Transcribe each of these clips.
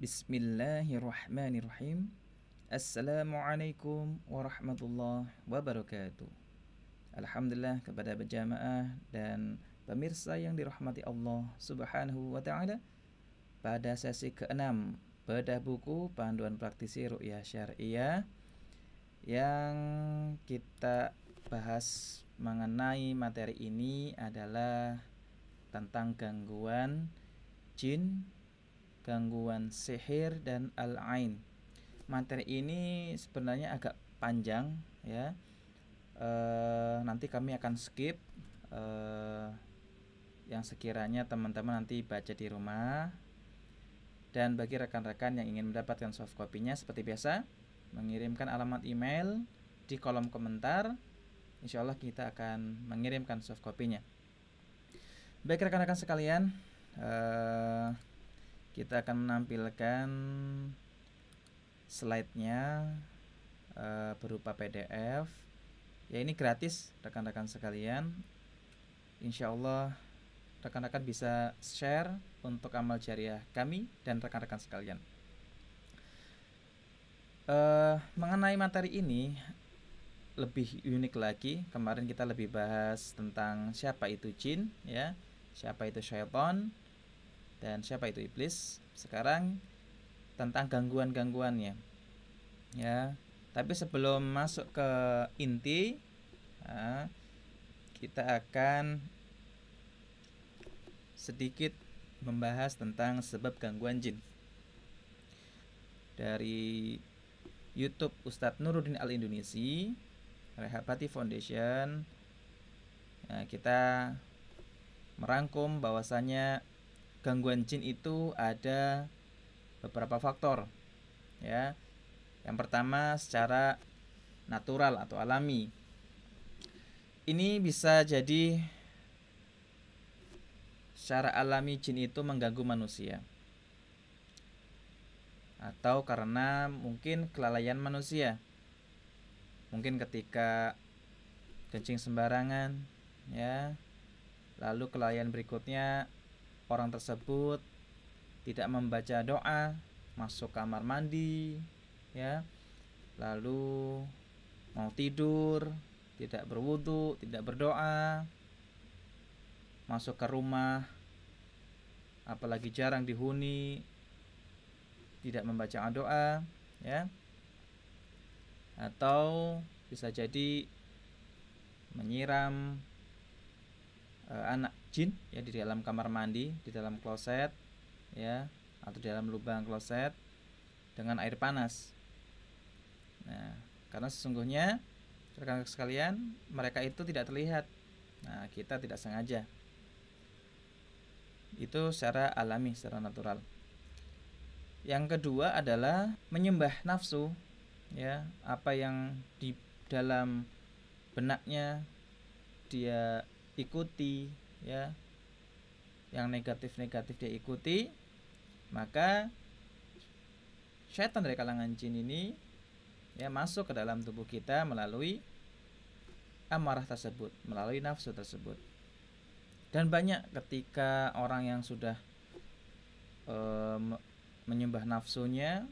Bismillahirrahmanirrahim. Assalamualaikum warahmatullahi wabarakatuh. Alhamdulillah kepada berjamaah dan pemirsa yang dirahmati Allah Subhanahu wa taala. Pada sesi ke-6 bedah buku panduan praktisi ru'yah syariah yang kita bahas mengenai materi ini adalah tentang gangguan jin gangguan sihir dan al-ain. Materi ini sebenarnya agak panjang ya. E, nanti kami akan skip e, yang sekiranya teman-teman nanti baca di rumah. Dan bagi rekan-rekan yang ingin mendapatkan soft copy-nya seperti biasa, mengirimkan alamat email di kolom komentar. Insya Allah kita akan mengirimkan soft copy-nya. Baik rekan-rekan sekalian, eh, kita akan menampilkan slide-nya e, berupa PDF. Ya ini gratis rekan-rekan sekalian. Insya Allah rekan-rekan bisa share untuk amal jariah kami dan rekan-rekan sekalian. E, mengenai materi ini lebih unik lagi. Kemarin kita lebih bahas tentang siapa itu jin, ya, siapa itu syaitan, dan siapa itu iblis sekarang tentang gangguan-gangguannya ya tapi sebelum masuk ke inti ya, kita akan sedikit membahas tentang sebab gangguan jin dari YouTube Ustadz Nuruddin Al Indonesi Rehabati Foundation ya, kita merangkum bahwasanya gangguan jin itu ada beberapa faktor ya. Yang pertama secara natural atau alami. Ini bisa jadi secara alami jin itu mengganggu manusia atau karena mungkin kelalaian manusia. Mungkin ketika kencing sembarangan ya. Lalu kelalaian berikutnya orang tersebut tidak membaca doa, masuk kamar mandi, ya, lalu mau tidur, tidak berwudu, tidak berdoa, masuk ke rumah, apalagi jarang dihuni, tidak membaca doa, ya, atau bisa jadi menyiram e, anak jin ya di dalam kamar mandi, di dalam kloset ya atau di dalam lubang kloset dengan air panas. Nah, karena sesungguhnya rekan sekalian, mereka itu tidak terlihat. Nah, kita tidak sengaja. Itu secara alami, secara natural. Yang kedua adalah menyembah nafsu, ya, apa yang di dalam benaknya dia ikuti ya yang negatif-negatif dia ikuti maka setan dari kalangan jin ini ya masuk ke dalam tubuh kita melalui amarah tersebut, melalui nafsu tersebut. Dan banyak ketika orang yang sudah e, menyembah nafsunya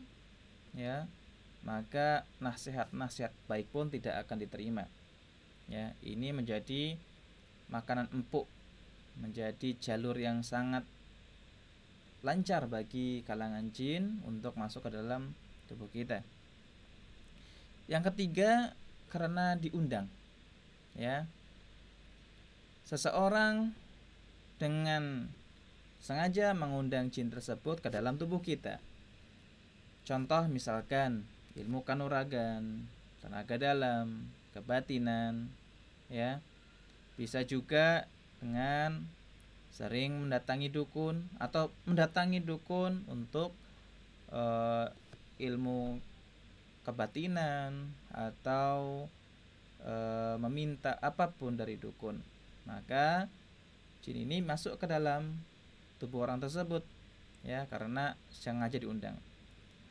ya, maka nasihat-nasihat baik pun tidak akan diterima. Ya, ini menjadi makanan empuk menjadi jalur yang sangat lancar bagi kalangan jin untuk masuk ke dalam tubuh kita. Yang ketiga, karena diundang. Ya. Seseorang dengan sengaja mengundang jin tersebut ke dalam tubuh kita. Contoh misalkan ilmu kanuragan, tenaga dalam, kebatinan, ya. Bisa juga dengan sering mendatangi dukun atau mendatangi dukun untuk uh, ilmu kebatinan atau e, meminta apapun dari dukun. Maka jin ini masuk ke dalam tubuh orang tersebut ya karena sengaja diundang.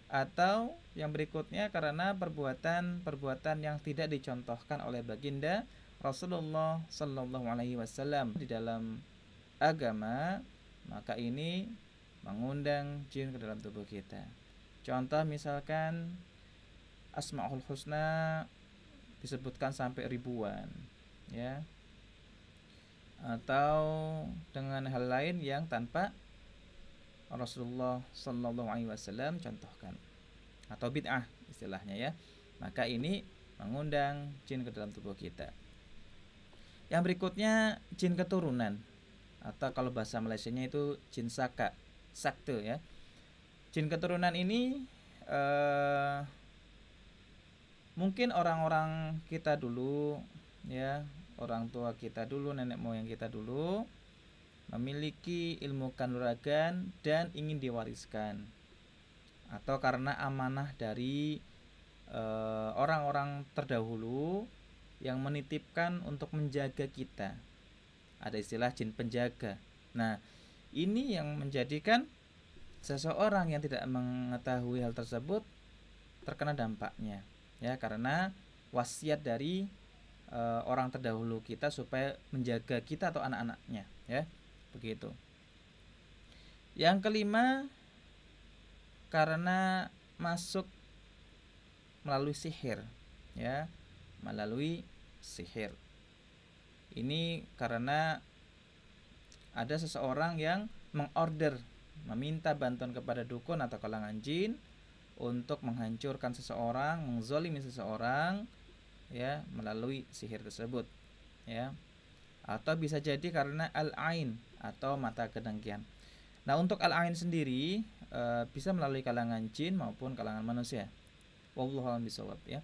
Atau yang berikutnya karena perbuatan-perbuatan yang tidak dicontohkan oleh baginda Rasulullah Shallallahu alaihi wasallam di dalam agama, maka ini mengundang jin ke dalam tubuh kita. Contoh misalkan Asmaul Husna disebutkan sampai ribuan, ya. Atau dengan hal lain yang tanpa Rasulullah Shallallahu Alaihi Wasallam contohkan atau bid'ah istilahnya ya maka ini mengundang jin ke dalam tubuh kita yang berikutnya jin keturunan atau kalau bahasa Malaysianya itu jin saka sakte ya jin keturunan ini eh, mungkin orang-orang kita dulu ya orang tua kita dulu nenek moyang kita dulu memiliki ilmu kanuragan dan ingin diwariskan atau karena amanah dari eh, orang-orang e, orang -orang terdahulu yang menitipkan untuk menjaga kita ada istilah jin penjaga. Nah, ini yang menjadikan seseorang yang tidak mengetahui hal tersebut terkena dampaknya ya karena wasiat dari e, orang terdahulu kita supaya menjaga kita atau anak-anaknya ya begitu. Yang kelima karena masuk melalui sihir ya melalui sihir ini karena ada seseorang yang mengorder, meminta bantuan kepada dukun atau kalangan jin untuk menghancurkan seseorang, menzolimi seseorang ya melalui sihir tersebut ya. Atau bisa jadi karena al-ain atau mata kedengkian. Nah, untuk al-ain sendiri e, bisa melalui kalangan jin maupun kalangan manusia. Wabillahalim bisawab ya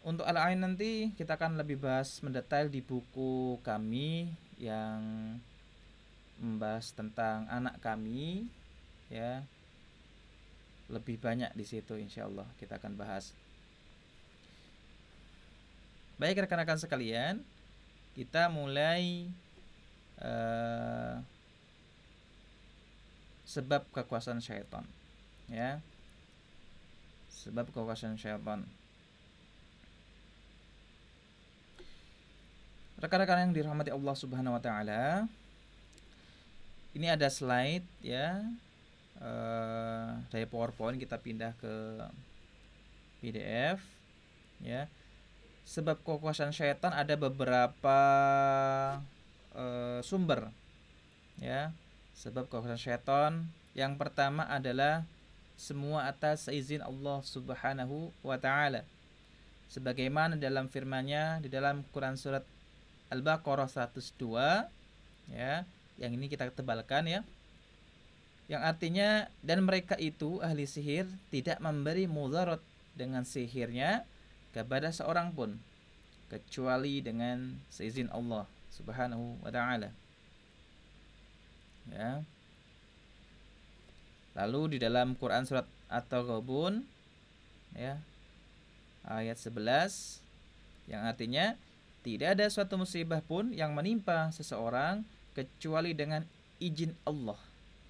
untuk Al-Ain nanti kita akan lebih bahas mendetail di buku kami yang membahas tentang anak kami ya lebih banyak di situ insya Allah kita akan bahas baik rekan-rekan sekalian kita mulai uh, sebab kekuasaan syaitan ya sebab kekuasaan syaitan Rekan-rekan yang dirahmati Allah Subhanahu wa taala. Ini ada slide ya. Eh dari PowerPoint kita pindah ke PDF ya. Sebab kekuasaan setan ada beberapa eh, sumber ya. Sebab kekuasaan setan yang pertama adalah semua atas seizin Allah Subhanahu wa taala. Sebagaimana dalam firman-Nya di dalam Quran surat Al-Baqarah 102 ya. Yang ini kita tebalkan ya. Yang artinya dan mereka itu ahli sihir tidak memberi mudarat dengan sihirnya kepada seorang pun kecuali dengan seizin Allah Subhanahu wa taala. Ya. Lalu di dalam Quran surat At-Taghabun ya ayat 11 yang artinya tidak ada suatu musibah pun yang menimpa seseorang kecuali dengan izin Allah.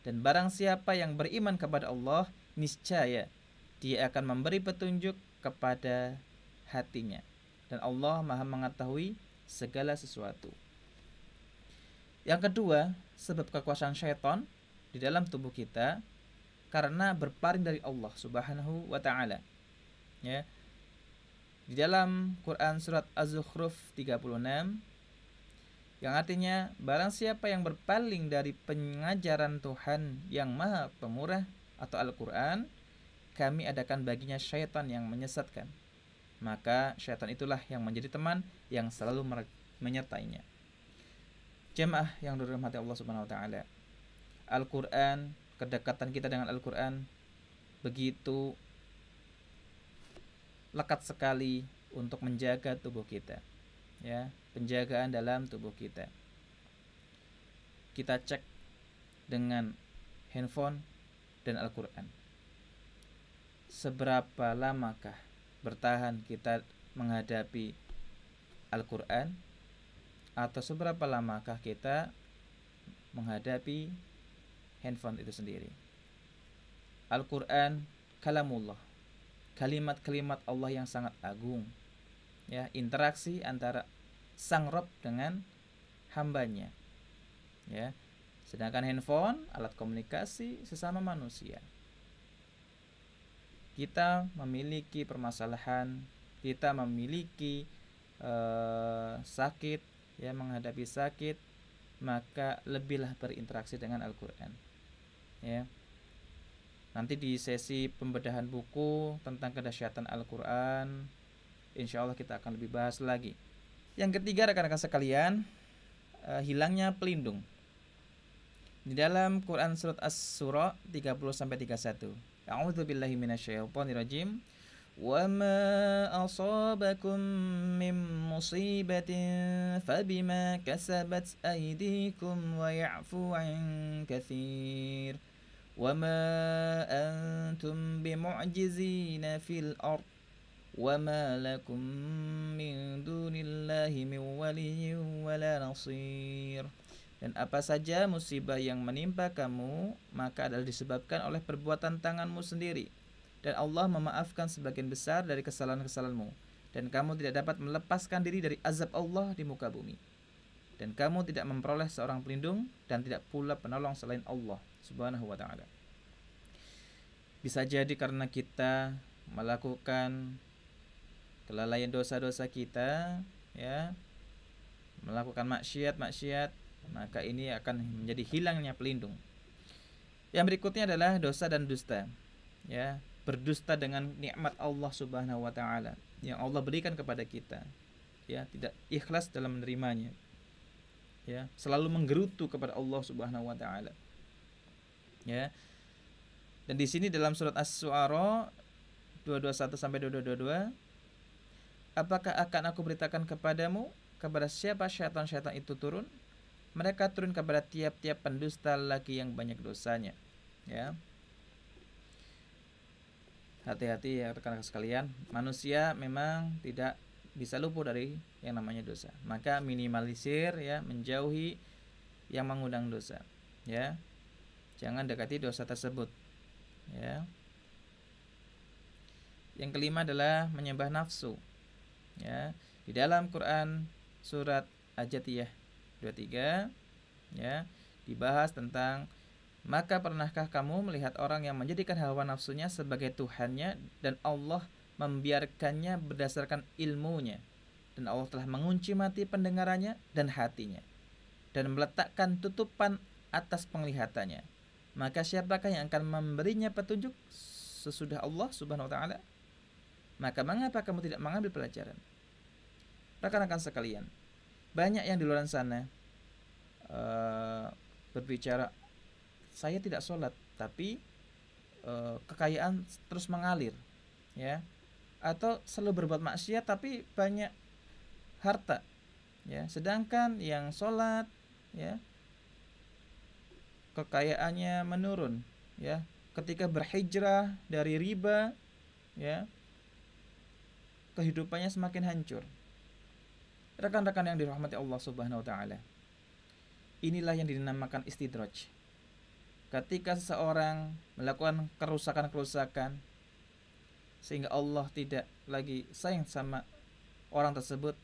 Dan barang siapa yang beriman kepada Allah, niscaya dia akan memberi petunjuk kepada hatinya. Dan Allah maha mengetahui segala sesuatu. Yang kedua, sebab kekuasaan syaitan di dalam tubuh kita karena berpaling dari Allah Subhanahu wa taala. Ya di dalam Quran surat Az-Zukhruf 36 yang artinya barang siapa yang berpaling dari pengajaran Tuhan yang Maha Pemurah atau Al-Qur'an kami adakan baginya syaitan yang menyesatkan maka syaitan itulah yang menjadi teman yang selalu menyertainya jemaah yang dirahmati Allah Subhanahu wa taala Al-Qur'an kedekatan kita dengan Al-Qur'an begitu lekat sekali untuk menjaga tubuh kita. Ya, penjagaan dalam tubuh kita. Kita cek dengan handphone dan Al-Qur'an. Seberapa lamakah bertahan kita menghadapi Al-Qur'an atau seberapa lamakah kita menghadapi handphone itu sendiri? Al-Qur'an kalamullah kalimat-kalimat Allah yang sangat agung. Ya, interaksi antara Sang Rob dengan hambanya. Ya. Sedangkan handphone alat komunikasi sesama manusia. Kita memiliki permasalahan, kita memiliki eh, sakit, ya menghadapi sakit, maka lebihlah berinteraksi dengan Al-Qur'an. Ya. Nanti di sesi pembedahan buku tentang kedahsyatan Al-Quran, insya Allah kita akan lebih bahas lagi. Yang ketiga rekan-rekan sekalian, uh, hilangnya pelindung. Di dalam Quran Surat As-Surah 30-31. A'udhu billahi minasyaitonirrajim. وما أصابكم من مصيبة فبما كسبت أيديكم ويعفو عن كثير ۖ وما أنتم بمعجزين في الأرض وما لكم من دون الله من ولي ولا نصير Dan apa saja musibah yang menimpa kamu, maka adalah disebabkan oleh perbuatan tanganmu sendiri. Dan Allah memaafkan sebagian besar dari kesalahan-kesalahanmu. Dan kamu tidak dapat melepaskan diri dari azab Allah di muka bumi. Dan kamu tidak memperoleh seorang pelindung dan tidak pula penolong selain Allah. Subhanahu wa taala. Bisa jadi karena kita melakukan kelalaian dosa-dosa kita, ya. Melakukan maksiat-maksiat, maka ini akan menjadi hilangnya pelindung. Yang berikutnya adalah dosa dan dusta. Ya, berdusta dengan nikmat Allah Subhanahu wa taala yang Allah berikan kepada kita. Ya, tidak ikhlas dalam menerimanya. Ya, selalu menggerutu kepada Allah Subhanahu wa taala ya dan di sini dalam surat As-Su'ara 221 sampai 222 apakah akan aku beritakan kepadamu kepada siapa syaitan-syaitan itu turun mereka turun kepada tiap-tiap pendusta lagi yang banyak dosanya ya hati-hati ya rekan-rekan sekalian manusia memang tidak bisa luput dari yang namanya dosa maka minimalisir ya menjauhi yang mengundang dosa ya Jangan dekati dosa tersebut. Ya. Yang kelima adalah menyembah nafsu. Ya, di dalam Quran surat Ajatiyah 23 ya, dibahas tentang maka pernahkah kamu melihat orang yang menjadikan hawa nafsunya sebagai tuhannya dan Allah membiarkannya berdasarkan ilmunya dan Allah telah mengunci mati pendengarannya dan hatinya dan meletakkan tutupan atas penglihatannya maka siapakah yang akan memberinya petunjuk sesudah Allah Subhanahu wa taala? Maka mengapa kamu tidak mengambil pelajaran? Rekan-rekan sekalian, banyak yang di luar sana uh, berbicara saya tidak sholat tapi uh, kekayaan terus mengalir ya atau selalu berbuat maksiat tapi banyak harta ya sedangkan yang sholat ya kekayaannya menurun ya ketika berhijrah dari riba ya kehidupannya semakin hancur rekan-rekan yang dirahmati Allah Subhanahu wa taala inilah yang dinamakan istidraj ketika seseorang melakukan kerusakan-kerusakan sehingga Allah tidak lagi sayang sama orang tersebut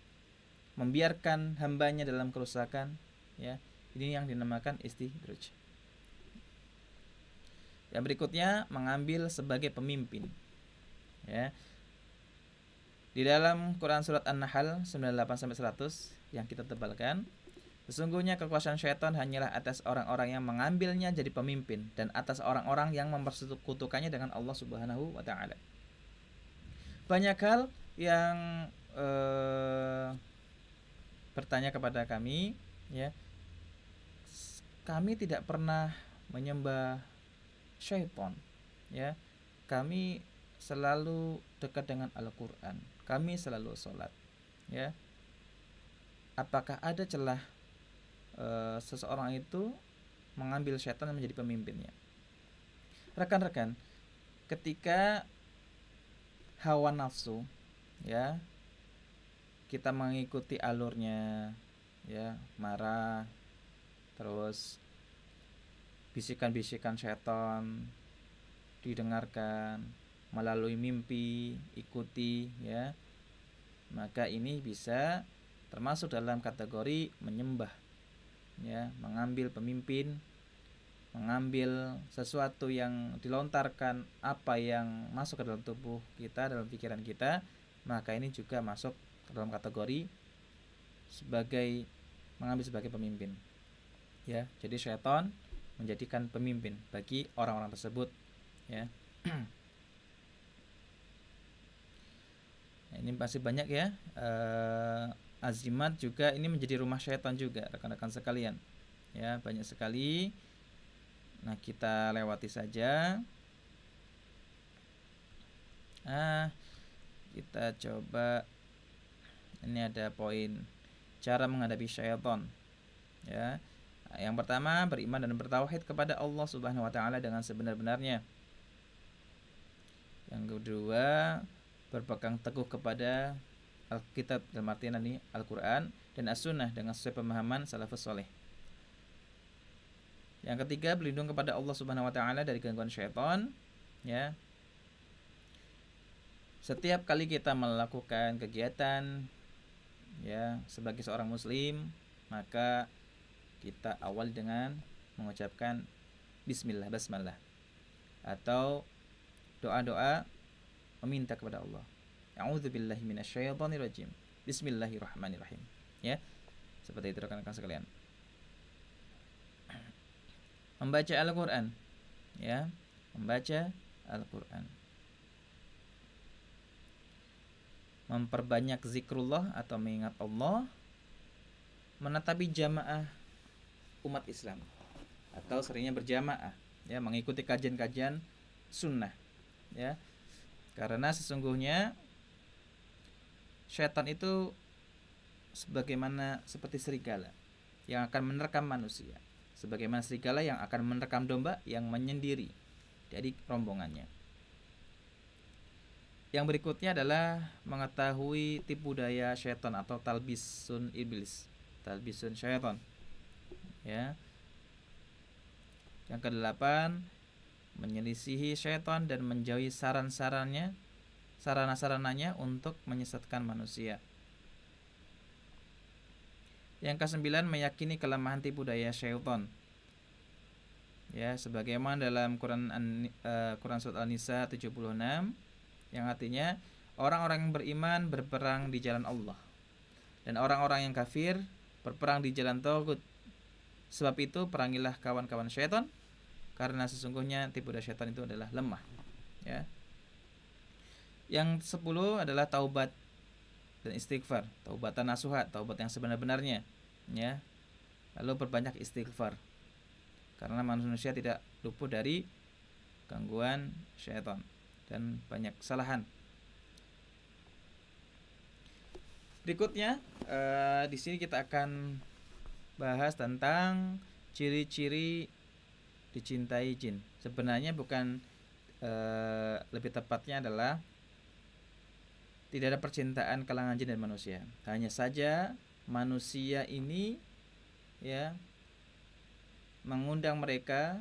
membiarkan hambanya dalam kerusakan ya ini yang dinamakan istidraj dan berikutnya mengambil sebagai pemimpin. Ya. Di dalam Quran surat An-Nahl 98 sampai 100 yang kita tebalkan, sesungguhnya kekuasaan syaitan hanyalah atas orang-orang yang mengambilnya jadi pemimpin dan atas orang-orang yang mempersekutukannya dengan Allah Subhanahu wa taala. Banyak hal yang eh, bertanya kepada kami, ya. Kami tidak pernah menyembah syaitan ya kami selalu dekat dengan Al-Qur'an kami selalu sholat ya apakah ada celah e, seseorang itu mengambil syaitan menjadi pemimpinnya rekan-rekan ketika hawa nafsu ya kita mengikuti alurnya ya marah terus bisikan-bisikan setan didengarkan melalui mimpi, ikuti ya. Maka ini bisa termasuk dalam kategori menyembah. Ya, mengambil pemimpin, mengambil sesuatu yang dilontarkan apa yang masuk ke dalam tubuh kita, dalam pikiran kita, maka ini juga masuk ke dalam kategori sebagai mengambil sebagai pemimpin. Ya, jadi setan menjadikan pemimpin bagi orang-orang tersebut ya nah, ini masih banyak ya eh, azimat juga ini menjadi rumah syaitan juga rekan-rekan sekalian ya banyak sekali nah kita lewati saja ah kita coba ini ada poin cara menghadapi syaitan ya yang pertama, beriman dan bertauhid kepada Allah Subhanahu wa taala dengan sebenar-benarnya. Yang kedua, berpegang teguh kepada Alkitab dalam artian ini Al-Quran dan As-Sunnah dengan sesuai pemahaman salafus soleh. Yang ketiga, berlindung kepada Allah Subhanahu wa taala dari gangguan syaitan, ya. Setiap kali kita melakukan kegiatan ya sebagai seorang muslim, maka kita awal dengan mengucapkan bismillah basmalah atau doa-doa meminta kepada Allah. A'udzubillahi minasyaitonirrajim. Bismillahirrahmanirrahim. Ya. Seperti itu rekan-rekan sekalian. Membaca Al-Qur'an. Ya, membaca Al-Qur'an. Memperbanyak zikrullah atau mengingat Allah. Menetapi jamaah umat Islam atau seringnya berjamaah ya mengikuti kajian-kajian sunnah ya karena sesungguhnya setan itu sebagaimana seperti serigala yang akan menerkam manusia sebagaimana serigala yang akan menerkam domba yang menyendiri dari rombongannya yang berikutnya adalah mengetahui tipu daya setan atau talbisun iblis. Talbisun syaitan ya yang kedelapan menyelisihi syaitan dan menjauhi saran-sarannya sarana-sarananya untuk menyesatkan manusia yang kesembilan meyakini kelemahan tipu daya syaitan ya sebagaimana dalam Quran uh, Quran surat An-Nisa 76 yang artinya orang-orang yang beriman berperang di jalan Allah dan orang-orang yang kafir berperang di jalan Togut Sebab itu perangilah kawan-kawan syaitan karena sesungguhnya tipu daya syaitan itu adalah lemah. Ya. Yang sepuluh adalah taubat dan istighfar, taubatan nasuhat, taubat yang sebenar-benarnya, ya. Lalu perbanyak istighfar. Karena manusia tidak luput dari gangguan syaitan dan banyak kesalahan. Berikutnya, eh, di sini kita akan bahas tentang ciri-ciri dicintai jin. Sebenarnya bukan e, lebih tepatnya adalah tidak ada percintaan kalangan jin dan manusia. Hanya saja manusia ini ya mengundang mereka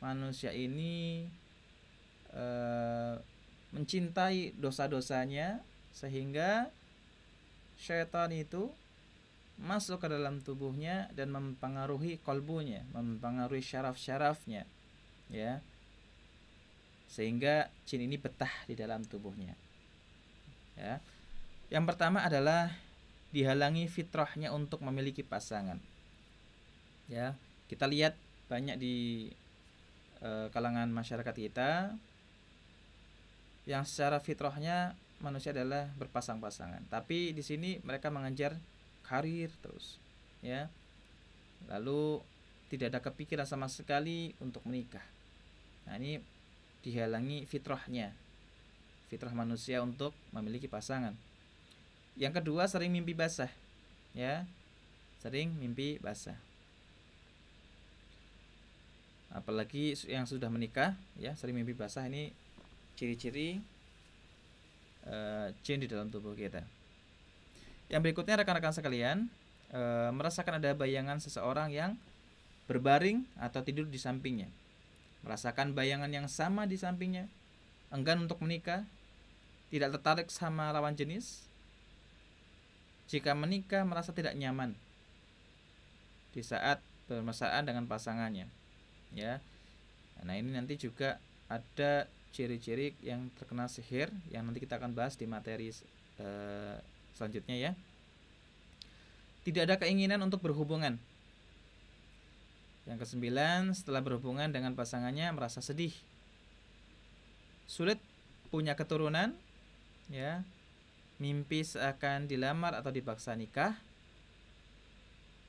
manusia ini e, mencintai dosa-dosanya sehingga setan itu masuk ke dalam tubuhnya dan mempengaruhi kolbunya, mempengaruhi syaraf-syarafnya, ya. Sehingga jin ini betah di dalam tubuhnya. Ya. Yang pertama adalah dihalangi fitrahnya untuk memiliki pasangan. Ya, kita lihat banyak di e, kalangan masyarakat kita yang secara fitrahnya manusia adalah berpasang-pasangan. Tapi di sini mereka mengejar karir terus ya lalu tidak ada kepikiran sama sekali untuk menikah nah ini dihalangi fitrahnya fitrah manusia untuk memiliki pasangan yang kedua sering mimpi basah ya sering mimpi basah apalagi yang sudah menikah ya sering mimpi basah ini ciri-ciri uh, jin di dalam tubuh kita yang berikutnya rekan-rekan sekalian, e, merasakan ada bayangan seseorang yang berbaring atau tidur di sampingnya. Merasakan bayangan yang sama di sampingnya. Enggan untuk menikah, tidak tertarik sama lawan jenis. Jika menikah merasa tidak nyaman di saat bermesraan dengan pasangannya. Ya. Nah, ini nanti juga ada ciri-ciri yang terkena sihir yang nanti kita akan bahas di materi eh, selanjutnya ya. Tidak ada keinginan untuk berhubungan. Yang kesembilan, setelah berhubungan dengan pasangannya merasa sedih. Sulit punya keturunan, ya. Mimpi seakan dilamar atau dipaksa nikah.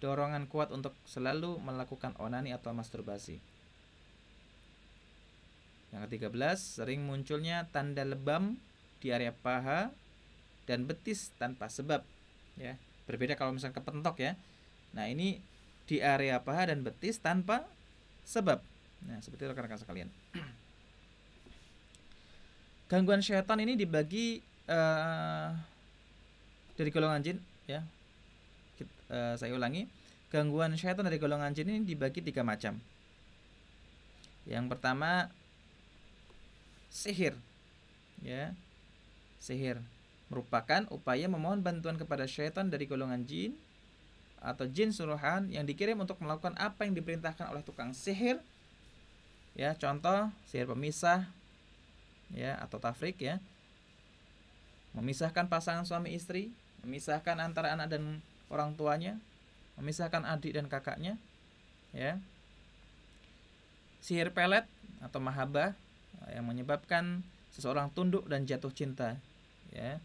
Dorongan kuat untuk selalu melakukan onani atau masturbasi. Yang ke-13, sering munculnya tanda lebam di area paha dan betis tanpa sebab ya berbeda kalau misalnya kepentok ya nah ini di area paha dan betis tanpa sebab nah seperti rekan-rekan sekalian gangguan setan ini dibagi uh, dari golongan jin ya Kita, uh, eh, saya ulangi gangguan setan dari golongan jin ini dibagi tiga macam yang pertama sihir ya sihir merupakan upaya memohon bantuan kepada syaitan dari golongan jin atau jin suruhan yang dikirim untuk melakukan apa yang diperintahkan oleh tukang sihir. Ya, contoh sihir pemisah ya atau tafrik ya. Memisahkan pasangan suami istri, memisahkan antara anak dan orang tuanya, memisahkan adik dan kakaknya. Ya. Sihir pelet atau mahabah ya, yang menyebabkan seseorang tunduk dan jatuh cinta. Ya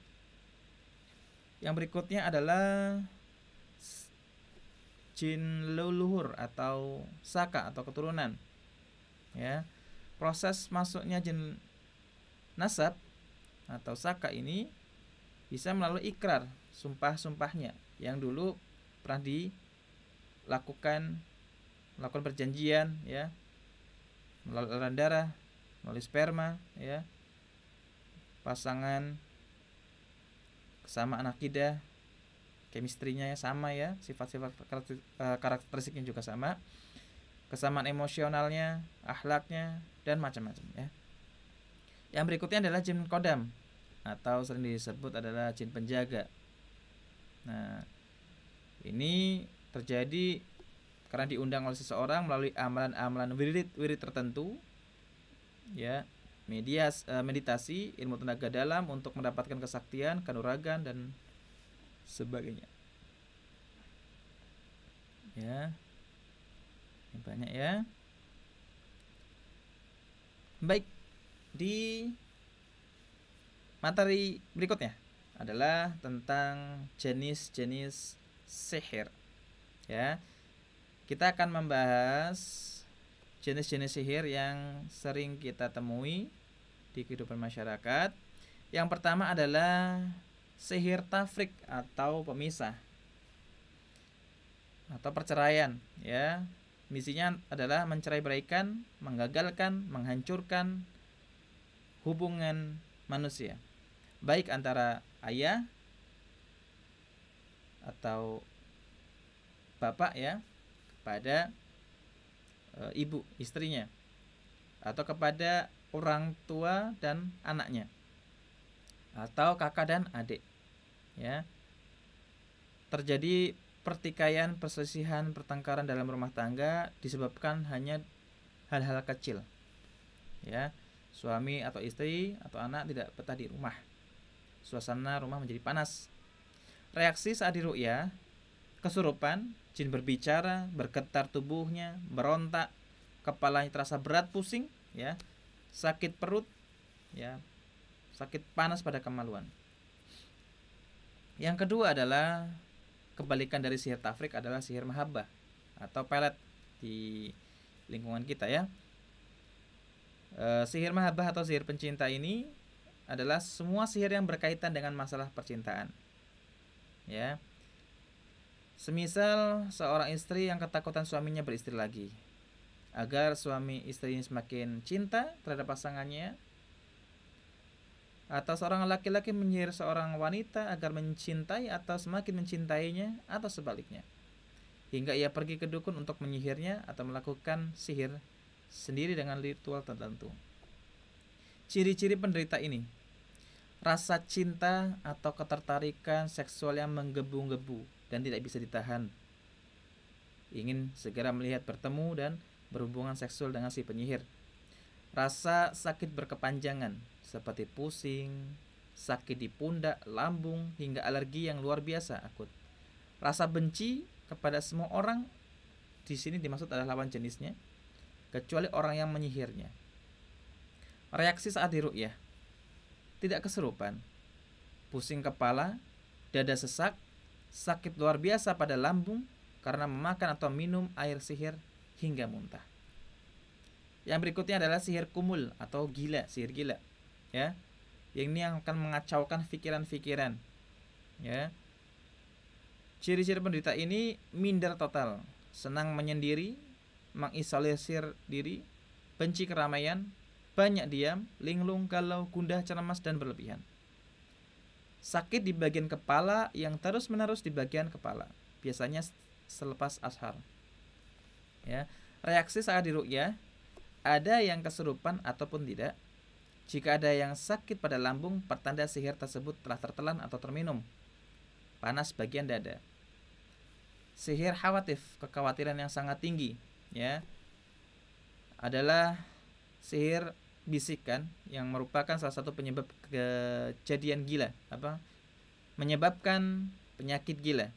yang berikutnya adalah jin leluhur atau saka atau keturunan. Ya. Proses masuknya jin nasab atau saka ini bisa melalui ikrar sumpah-sumpahnya yang dulu pernah dilakukan melakukan perjanjian ya melalui darah melalui sperma ya pasangan kesamaan akidah kemistrinya ya sama ya sifat-sifat eh, karakteristiknya juga sama kesamaan emosionalnya akhlaknya dan macam-macam ya yang berikutnya adalah jin kodam atau sering disebut adalah jin penjaga nah ini terjadi karena diundang oleh seseorang melalui amalan-amalan wirid wirid tertentu ya medias, uh, eh, meditasi, ilmu tenaga dalam untuk mendapatkan kesaktian, kanuragan dan sebagainya. Ya. Yang banyak ya. Baik. Di materi berikutnya adalah tentang jenis-jenis sihir. Ya. Kita akan membahas jenis-jenis sihir yang sering kita temui di kehidupan masyarakat. Yang pertama adalah sihir tafrik atau pemisah atau perceraian ya. Misinya adalah mencerai-beraikan, menggagalkan, menghancurkan hubungan manusia baik antara ayah atau bapak ya kepada e, ibu istrinya atau kepada orang tua dan anaknya atau kakak dan adik ya terjadi pertikaian perselisihan pertengkaran dalam rumah tangga disebabkan hanya hal-hal kecil ya suami atau istri atau anak tidak betah di rumah suasana rumah menjadi panas reaksi saat diruya kesurupan jin berbicara bergetar tubuhnya berontak kepalanya terasa berat pusing ya sakit perut, ya, sakit panas pada kemaluan. Yang kedua adalah kebalikan dari sihir tafrik adalah sihir mahabbah atau pelet di lingkungan kita ya. E, sihir mahabbah atau sihir pencinta ini adalah semua sihir yang berkaitan dengan masalah percintaan. Ya. Semisal seorang istri yang ketakutan suaminya beristri lagi, agar suami istri ini semakin cinta terhadap pasangannya atau seorang laki-laki menyihir seorang wanita agar mencintai atau semakin mencintainya atau sebaliknya hingga ia pergi ke dukun untuk menyihirnya atau melakukan sihir sendiri dengan ritual tertentu ciri-ciri penderita ini rasa cinta atau ketertarikan seksual yang menggebu-gebu dan tidak bisa ditahan ingin segera melihat bertemu dan berhubungan seksual dengan si penyihir. Rasa sakit berkepanjangan seperti pusing, sakit di pundak, lambung, hingga alergi yang luar biasa akut. Rasa benci kepada semua orang di sini dimaksud adalah lawan jenisnya, kecuali orang yang menyihirnya. Reaksi saat dirukyah tidak keserupan, pusing kepala, dada sesak, sakit luar biasa pada lambung karena memakan atau minum air sihir hingga muntah. Yang berikutnya adalah sihir kumul atau gila, sihir gila. Ya. Yang ini yang akan mengacaukan pikiran-pikiran. Ya. Ciri-ciri penderita ini minder total, senang menyendiri, mengisolasi diri, benci keramaian, banyak diam, linglung, kalau gundah, cermas, dan berlebihan. Sakit di bagian kepala yang terus-menerus di bagian kepala, biasanya selepas ashar ya reaksi saat dirukyah ada yang kesurupan ataupun tidak jika ada yang sakit pada lambung pertanda sihir tersebut telah tertelan atau terminum panas bagian dada sihir khawatif kekhawatiran yang sangat tinggi ya adalah sihir bisikan yang merupakan salah satu penyebab kejadian gila apa menyebabkan penyakit gila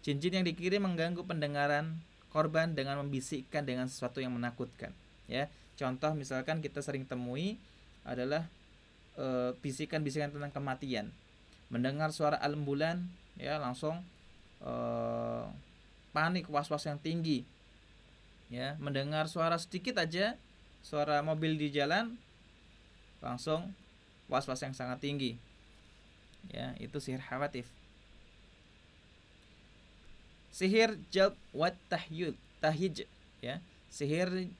cincin yang dikirim mengganggu pendengaran korban dengan membisikkan dengan sesuatu yang menakutkan ya contoh misalkan kita sering temui adalah eh, bisikan-bisikan e, tentang kematian mendengar suara bulan ya langsung e, panik was-was yang tinggi ya mendengar suara sedikit aja suara mobil di jalan langsung was-was yang sangat tinggi ya itu sihir khawatir sihir jalb wat tahyud tahij ya sihir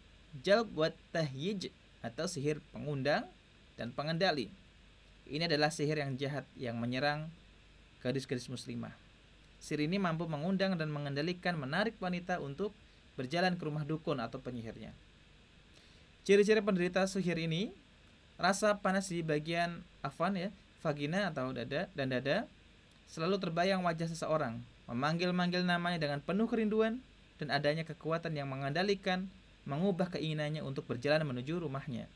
jalb wat tahyij atau sihir pengundang dan pengendali ini adalah sihir yang jahat yang menyerang gadis-gadis muslimah sihir ini mampu mengundang dan mengendalikan menarik wanita untuk berjalan ke rumah dukun atau penyihirnya ciri-ciri penderita sihir ini rasa panas di bagian afan ya vagina atau dada dan dada selalu terbayang wajah seseorang memanggil-manggil namanya dengan penuh kerinduan dan adanya kekuatan yang mengendalikan, mengubah keinginannya untuk berjalan menuju rumahnya.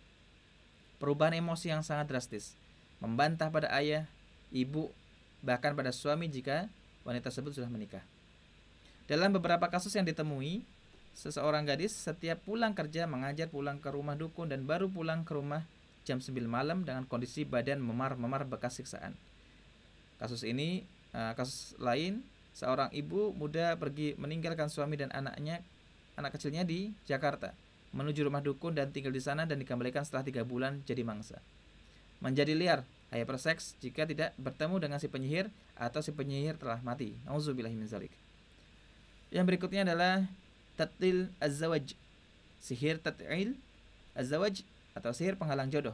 Perubahan emosi yang sangat drastis, membantah pada ayah, ibu, bahkan pada suami jika wanita tersebut sudah menikah. Dalam beberapa kasus yang ditemui, seseorang gadis setiap pulang kerja mengajar pulang ke rumah dukun dan baru pulang ke rumah jam 9 malam dengan kondisi badan memar-memar bekas siksaan. Kasus ini, eh, kasus lain seorang ibu muda pergi meninggalkan suami dan anaknya anak kecilnya di Jakarta menuju rumah dukun dan tinggal di sana dan dikembalikan setelah tiga bulan jadi mangsa. Menjadi liar, perseks jika tidak bertemu dengan si penyihir atau si penyihir telah mati. Yang berikutnya adalah tatil azawaj Sihir tatil azawaj atau sihir penghalang jodoh.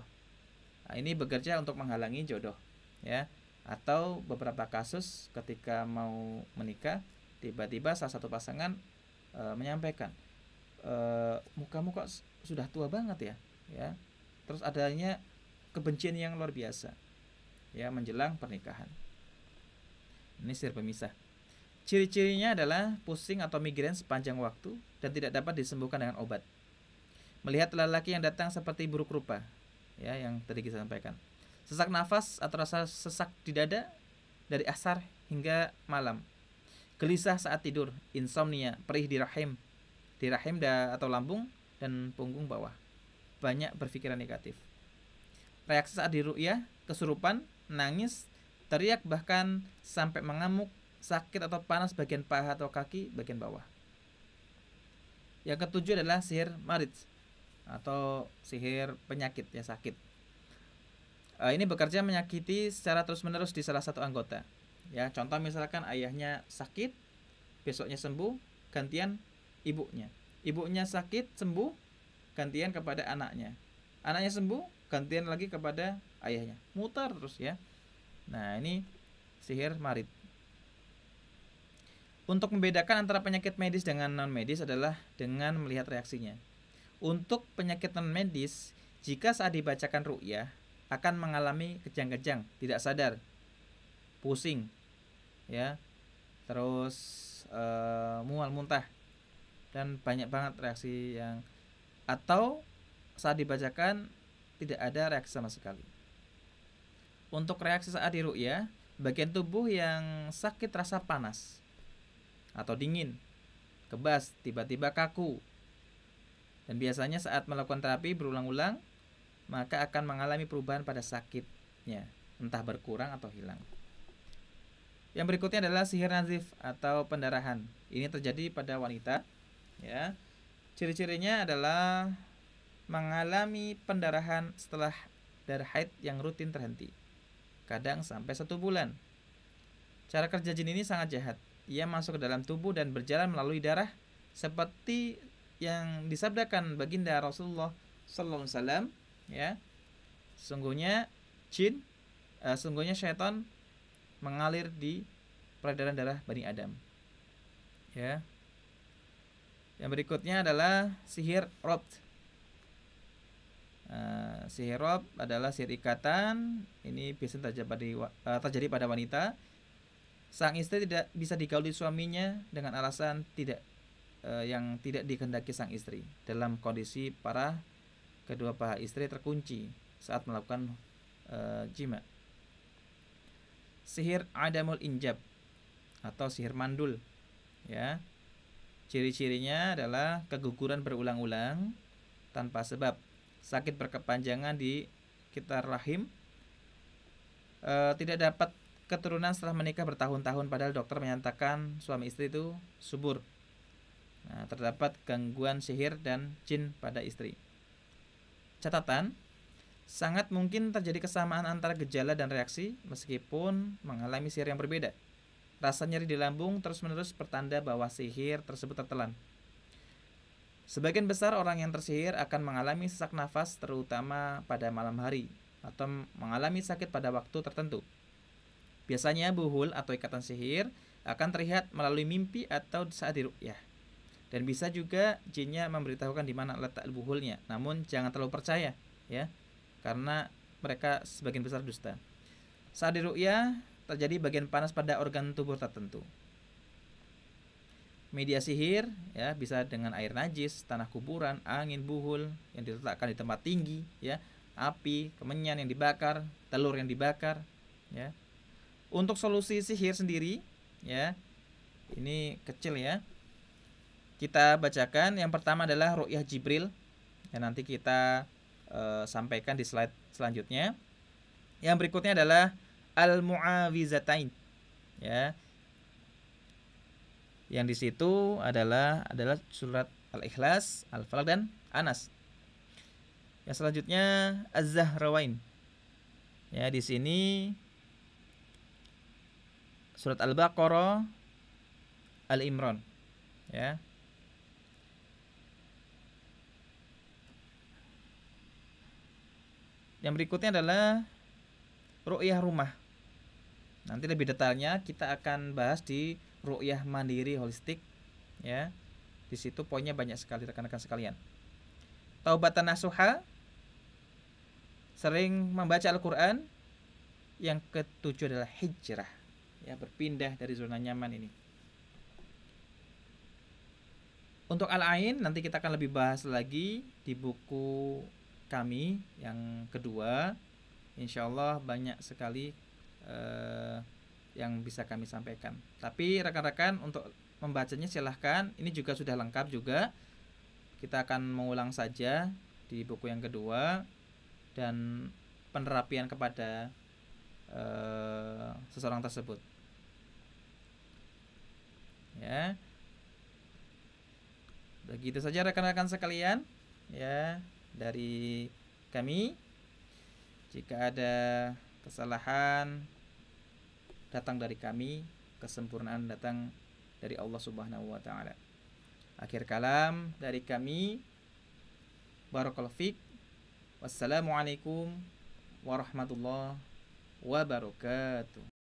Nah, ini bekerja untuk menghalangi jodoh. Ya, atau beberapa kasus ketika mau menikah, tiba-tiba salah satu pasangan e, menyampaikan, e, "Mukamu kok sudah tua banget ya?" ya. Terus adanya kebencian yang luar biasa. Ya, menjelang pernikahan. Ini sir pemisah. Ciri-cirinya adalah pusing atau migrain sepanjang waktu dan tidak dapat disembuhkan dengan obat. Melihat lelaki yang datang seperti buruk rupa, ya yang tadi kita sampaikan. Sesak nafas atau rasa sesak di dada dari asar hingga malam. Gelisah saat tidur, insomnia, perih di rahim, di rahim da, atau lambung dan punggung bawah. Banyak berpikiran negatif. Reaksi saat dirukyah, kesurupan, nangis, teriak bahkan sampai mengamuk, sakit atau panas bagian paha atau kaki bagian bawah. Yang ketujuh adalah sihir marit atau sihir penyakit ya sakit uh, ini bekerja menyakiti secara terus-menerus di salah satu anggota. Ya, contoh misalkan ayahnya sakit, besoknya sembuh, gantian ibunya. Ibunya sakit, sembuh, gantian kepada anaknya. Anaknya sembuh, gantian lagi kepada ayahnya. Mutar terus ya. Nah, ini sihir marit. Untuk membedakan antara penyakit medis dengan non medis adalah dengan melihat reaksinya. Untuk penyakit non medis, jika saat dibacakan ru'yah akan mengalami kejang-kejang, tidak sadar, pusing, ya, terus e, mual muntah dan banyak banget reaksi yang atau saat dibacakan tidak ada reaksi sama sekali. Untuk reaksi saat ya, bagian tubuh yang sakit rasa panas atau dingin, kebas, tiba-tiba kaku. Dan biasanya saat melakukan terapi berulang-ulang, maka akan mengalami perubahan pada sakitnya, entah berkurang atau hilang. Yang berikutnya adalah sihir nazif atau pendarahan. Ini terjadi pada wanita, ya. Ciri-cirinya adalah mengalami pendarahan setelah darah haid yang rutin terhenti. Kadang sampai satu bulan. Cara kerja jin ini sangat jahat. Ia masuk ke dalam tubuh dan berjalan melalui darah seperti yang disabdakan baginda Rasulullah sallallahu alaihi wasallam ya sungguhnya jin uh, sungguhnya setan mengalir di peredaran darah Bani Adam ya yang berikutnya adalah sihir rob uh, sihir rob adalah sihir ikatan ini biasanya terjadi pada, uh, terjadi pada wanita sang istri tidak bisa digauli suaminya dengan alasan tidak yang tidak dikehendaki sang istri dalam kondisi parah kedua paha istri terkunci saat melakukan e, jima. Sihir adamul injab atau sihir mandul ya. Ciri-cirinya adalah keguguran berulang-ulang tanpa sebab, sakit berkepanjangan di sekitar rahim, e, tidak dapat keturunan setelah menikah bertahun-tahun padahal dokter menyatakan suami istri itu subur. Nah, terdapat gangguan sihir dan jin pada istri. Catatan, sangat mungkin terjadi kesamaan antara gejala dan reaksi meskipun mengalami sihir yang berbeda. Rasa nyeri di lambung terus-menerus pertanda bahwa sihir tersebut tertelan. Sebagian besar orang yang tersihir akan mengalami sesak nafas terutama pada malam hari atau mengalami sakit pada waktu tertentu. Biasanya buhul atau ikatan sihir akan terlihat melalui mimpi atau saat dirukyah. Dan bisa juga jinnya memberitahukan di mana letak buhulnya. Namun jangan terlalu percaya ya. Karena mereka sebagian besar dusta. Saat diruya terjadi bagian panas pada organ tubuh tertentu. Media sihir ya bisa dengan air najis, tanah kuburan, angin buhul yang diletakkan di tempat tinggi ya, api, kemenyan yang dibakar, telur yang dibakar ya. Untuk solusi sihir sendiri ya. Ini kecil ya. Kita bacakan yang pertama adalah ru'yah Jibril yang nanti kita e, sampaikan di slide selanjutnya. Yang berikutnya adalah al-muawizatain. Ya. Yang di situ adalah adalah surat Al-Ikhlas, Al-Falaq dan Anas. Yang selanjutnya Az-Zahrawain. Ya, di sini surat Al-Baqarah, Al-Imran. Ya. Yang berikutnya adalah ru'yah rumah. Nanti lebih detailnya kita akan bahas di ru'yah mandiri holistik ya. Di situ poinnya banyak sekali rekan-rekan sekalian. Taubatan nasuha sering membaca Al-Qur'an. Yang ketujuh adalah hijrah. Ya, berpindah dari zona nyaman ini. Untuk al-ain nanti kita akan lebih bahas lagi di buku kami yang kedua insya Allah banyak sekali eh, yang bisa kami sampaikan tapi rekan-rekan untuk membacanya silahkan ini juga sudah lengkap juga kita akan mengulang saja di buku yang kedua dan penerapian kepada eh, seseorang tersebut ya begitu saja rekan-rekan sekalian ya dari kami. Jika ada kesalahan datang dari kami, kesempurnaan datang dari Allah Subhanahu wa taala. Akhir kalam dari kami. Barakallahu fiik. Wassalamualaikum warahmatullahi wabarakatuh.